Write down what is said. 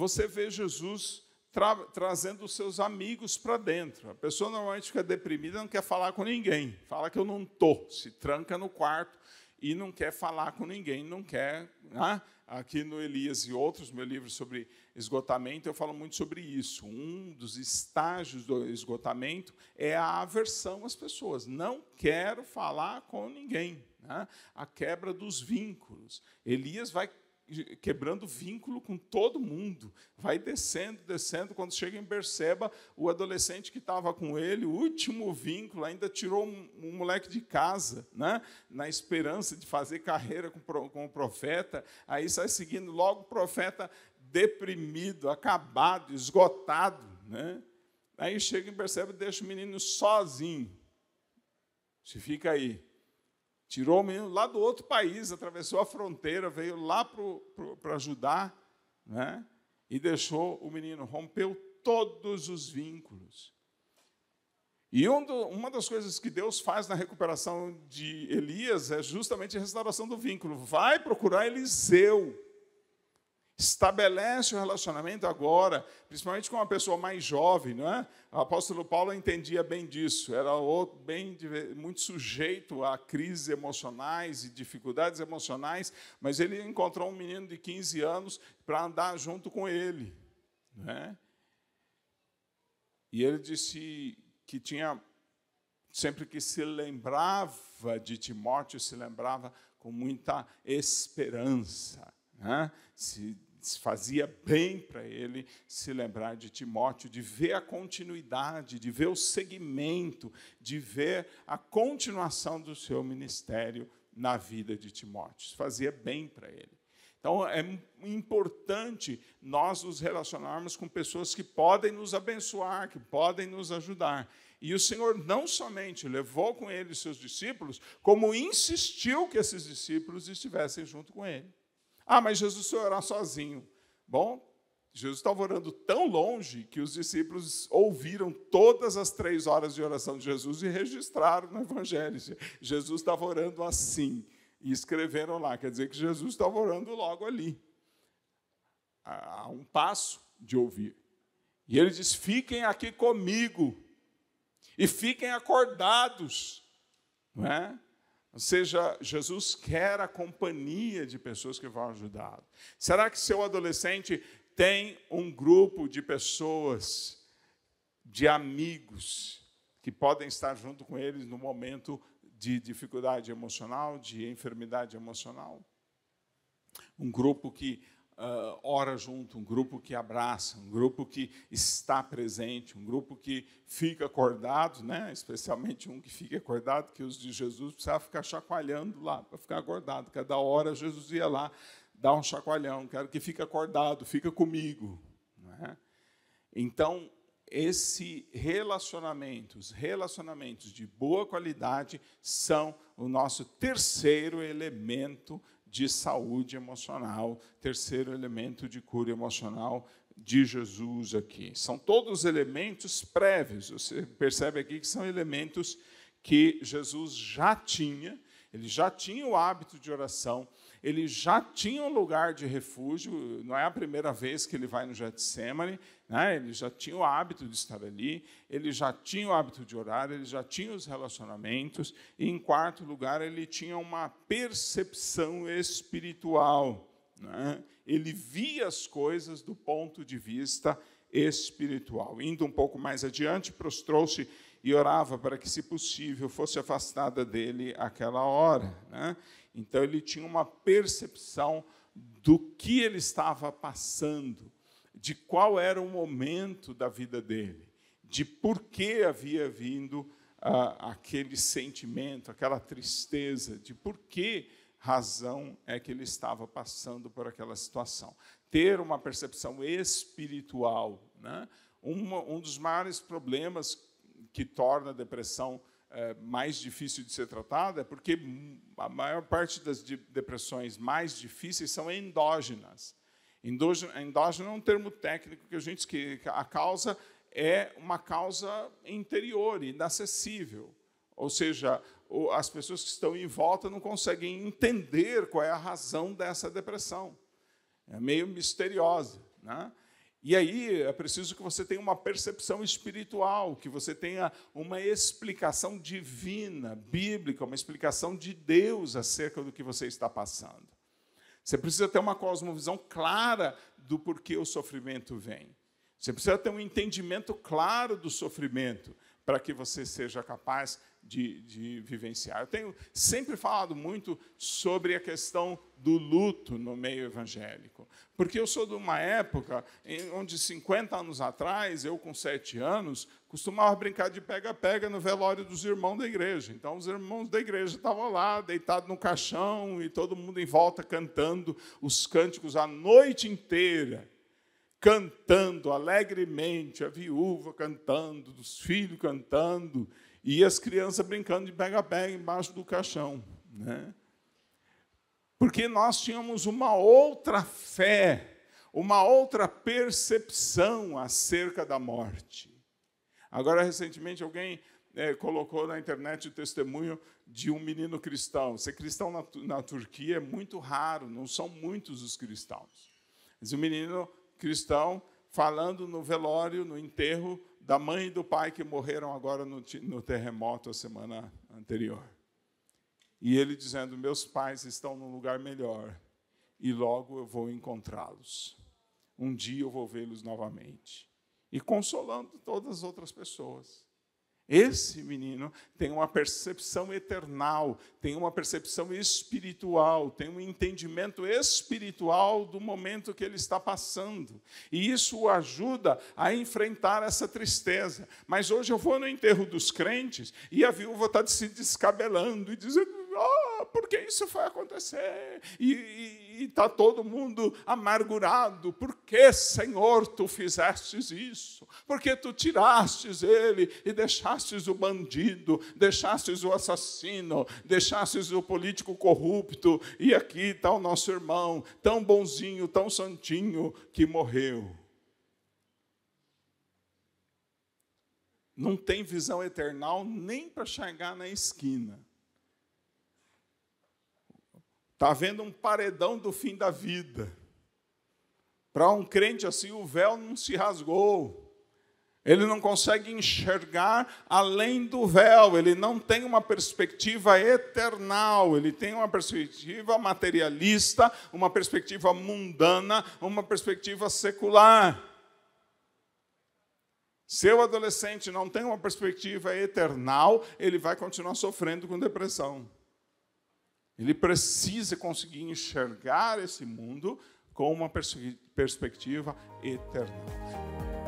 você vê Jesus tra trazendo os seus amigos para dentro. A pessoa normalmente fica deprimida, não quer falar com ninguém, fala que eu não estou, se tranca no quarto e não quer falar com ninguém, não quer. Né? Aqui no Elias e outros, meu livro sobre esgotamento, eu falo muito sobre isso. Um dos estágios do esgotamento é a aversão às pessoas. Não quero falar com ninguém. Né? A quebra dos vínculos. Elias vai quebrando vínculo com todo mundo. Vai descendo, descendo. Quando chega em Berceba, o adolescente que estava com ele, o último vínculo, ainda tirou um, um, moleque de casa, né? na esperança de fazer carreira com, com o profeta. Aí sai seguindo logo o profeta deprimido, acabado, esgotado. Né? Aí chega em Berceba e deixa o menino sozinho. Se fica aí. Tirou o menino lá do outro país, atravessou a fronteira, veio lá para ajudar, né? e deixou o menino, rompeu todos os vínculos. E um do, uma das coisas que Deus faz na recuperação de Elias é justamente a restauração do vínculo. Vai procurar Eliseu estabelece o um relacionamento agora, principalmente com uma pessoa mais jovem, não é? O apóstolo Paulo entendia bem disso, era bem, muito sujeito a crises emocionais e dificuldades emocionais, mas ele encontrou um menino de 15 anos para andar junto com ele, né? E ele disse que tinha sempre que se lembrava de Timóteo, se lembrava com muita esperança. Né? se fazia bem para ele se lembrar de Timóteo, de ver a continuidade, de ver o segmento, de ver a continuação do seu ministério na vida de Timóteo. Isso fazia bem para ele. Então é importante nós nos relacionarmos com pessoas que podem nos abençoar, que podem nos ajudar. E o Senhor não somente levou com ele seus discípulos, como insistiu que esses discípulos estivessem junto com ele. Ah, mas Jesus foi orar sozinho. Bom, Jesus estava orando tão longe que os discípulos ouviram todas as três horas de oração de Jesus e registraram no Evangelho. Jesus estava orando assim e escreveram lá. Quer dizer que Jesus estava orando logo ali, a um passo de ouvir. E ele diz: fiquem aqui comigo e fiquem acordados. Não é? Ou seja, Jesus quer a companhia de pessoas que vão ajudá-lo. Será que seu adolescente tem um grupo de pessoas, de amigos, que podem estar junto com eles no momento de dificuldade emocional, de enfermidade emocional? Um grupo que uh, ora junto, um grupo que abraça, um grupo que está presente, um grupo que fica acordado, né? especialmente um que fica acordado, que os de Jesus precisava ficar chacoalhando lá, para ficar acordado. Cada hora Jesus ia lá dar um chacoalhão, quero que fique acordado, fica comigo. Né? Então, esse relacionamentos, relacionamentos de boa qualidade são o nosso terceiro elemento de saúde emocional, terceiro elemento de cura emocional de Jesus aqui. São todos elementos prévios, você percebe aqui que são elementos que Jesus já tinha, ele já tinha o hábito de oração, ele já tinha um lugar de refúgio, não é a primeira vez que ele vai no Getsemane, né? ele já tinha o hábito de estar ali, ele já tinha o hábito de orar, ele já tinha os relacionamentos, e em quarto lugar, ele tinha uma percepção espiritual. Né? Ele via as coisas do ponto de vista espiritual. Indo um pouco mais adiante, prostrou-se e orava para que, se possível, fosse afastada dele aquela hora. Né? Então, ele tinha uma percepção do que ele estava passando, de qual era o momento da vida dele, de por que havia vindo ah, aquele sentimento, aquela tristeza, de por que razão é que ele estava passando por aquela situação. Ter uma percepção espiritual. Né? um dos maiores problemas que torna a depressão é, mais difícil de ser tratada é porque a maior parte das de depressões mais difíceis são endógenas. Endógeno, endógeno é um termo técnico que a gente que a causa é uma causa interior, inacessível. Ou seja, as pessoas que estão em volta não conseguem entender qual é a razão dessa depressão. É meio misteriosa. Né? E aí é preciso que você tenha uma percepção espiritual, que você tenha uma explicação divina, bíblica, uma explicação de Deus acerca do que você está passando. Você precisa ter uma cosmovisão clara do porquê o sofrimento vem. Você precisa ter um entendimento claro do sofrimento para que você seja capaz de, de vivenciar. Eu tenho sempre falado muito sobre a questão do luto no meio evangélico, porque eu sou de uma época em, onde, 50 anos atrás, eu com sete anos, costumava brincar de pega-pega no velório dos irmãos da igreja. Então, os irmãos da igreja estavam lá, deitados no caixão, e todo mundo em volta cantando os cânticos a noite inteira cantando alegremente, a viúva cantando, os filhos cantando, e as crianças brincando de pega-pega embaixo do caixão. Né? Porque nós tínhamos uma outra fé, uma outra percepção acerca da morte. Agora, recentemente, alguém é, colocou na internet o testemunho de um menino cristão. Ser cristão na, na Turquia é muito raro, não são muitos os cristãos. Mas o menino cristão falando no velório, no enterro da mãe e do pai que morreram agora no, no terremoto a semana anterior. E ele dizendo: Meus pais estão num lugar melhor e logo eu vou encontrá-los. Um dia eu vou vê-los novamente. E consolando todas as outras pessoas. Esse menino tem uma percepção eternal, tem uma percepção espiritual, tem um entendimento espiritual do momento que ele está passando. E isso o ajuda a enfrentar essa tristeza. Mas hoje eu vou no enterro dos crentes e a viúva está se descabelando e dizendo: que isso foi acontecer. E está todo mundo amargurado. Por que, Senhor, tu fizestes isso? Porque tu tirastes ele e deixastes o bandido, deixastes o assassino, deixastes o político corrupto. E aqui está o nosso irmão, tão bonzinho, tão santinho, que morreu. não tem visão eternal nem para chegar na esquina. Está havendo um paredão do fim da vida. Para um crente assim, o véu não se rasgou. Ele não consegue enxergar além do véu, ele não tem uma perspectiva eternal, ele tem uma perspectiva materialista, uma perspectiva mundana, uma perspectiva secular. Seu adolescente não tem uma perspectiva eternal, ele vai continuar sofrendo com depressão. Ele precisa conseguir enxergar esse mundo com uma perspectiva eterna.